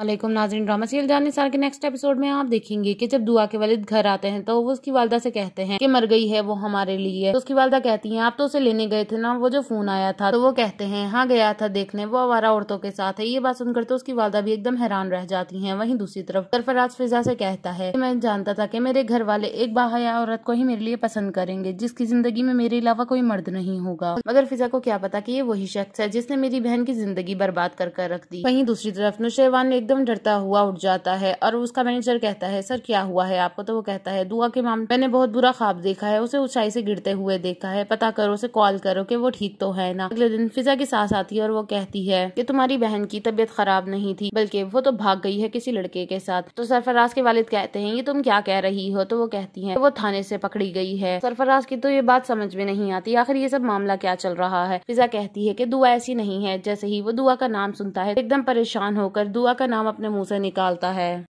अलैकुम नाजरीन drama serial जाने सार के नेक्स्ट एपिसोड में आप देखेंगे कि जब दुआ के वालिद घर आते हैं तो वो उसकी वालदा से कहते हैं कि मर गई है वो हमारे लिए तो उसकी वालदा कहती है आप तो उसे लेने गए थे ना वो जो फोन आया था तो वो कहते हैं हाँ गया था देखने वो आवारा औरतों के साथ है ये बात सुनकर तो उसकी वालदा भी एकदम हैरान रह जाती है वही दूसरी तरफ सरफराज फिजा से कहता है मैं जानता था की मेरे घर वाले एक बाहया औरत को ही मेरे लिए पसंद करेंगे जिसकी जिंदगी में मेरे अलावा कोई मर्द नहीं होगा मगर फिजा को क्या पता की ये वही शख्स है जिसने मेरी बहन की जिंदगी बर्बाद कर रख दी वही दूसरी तरफ नुशेवान ने एकदम डरता हुआ उठ जाता है और उसका मैनेजर कहता है सर क्या हुआ है आपको तो वो कहता है दुआ के मामले मैंने बहुत बुरा ख्वाब देखा है उसे ऊंचाई से गिरते हुए देखा है पता करो उसे कॉल करो कि वो ठीक तो है ना अगले दिन फिजा के सास आती है और वो कहती है कि तुम्हारी बहन की तबीयत खराब नहीं थी बल्कि वो तो भाग गई है किसी लड़के के साथ तो सरफराज के वालिद कहते हैं ये तुम क्या कह रही हो तो वो कहती है वो थाने से पकड़ी गई है सरफराज की तो ये बात समझ में नहीं आती आखिर ये सब मामला क्या चल रहा है फिजा कहती है की दुआ ऐसी नहीं है जैसे ही वो दुआ का नाम सुनता है तो एकदम परेशान होकर दुआ का नाम नाम अपने मुंह से निकालता है